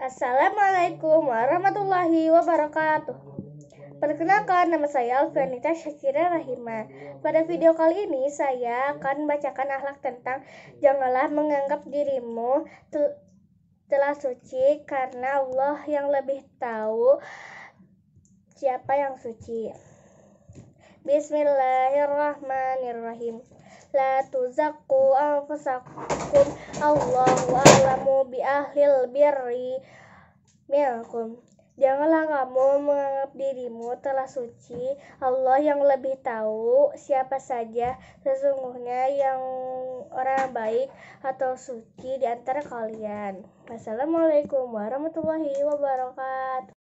Assalamualaikum warahmatullahi wabarakatuh. Perkenalkan, nama saya Alfianita Syakira Rahima. Pada video kali ini, saya akan membacakan ahlak tentang janganlah menganggap dirimu tel telah suci karena Allah yang lebih tahu siapa yang suci. Bismillahirrahmanirrahim. La tuzakku anfusakum. Allahu a'lamu bi ahlil birri minkum. Janganlah kamu menganggap dirimu telah suci. Allah yang lebih tahu siapa saja sesungguhnya yang orang baik atau suci di antara kalian. Wassalamualaikum warahmatullahi wabarakatuh.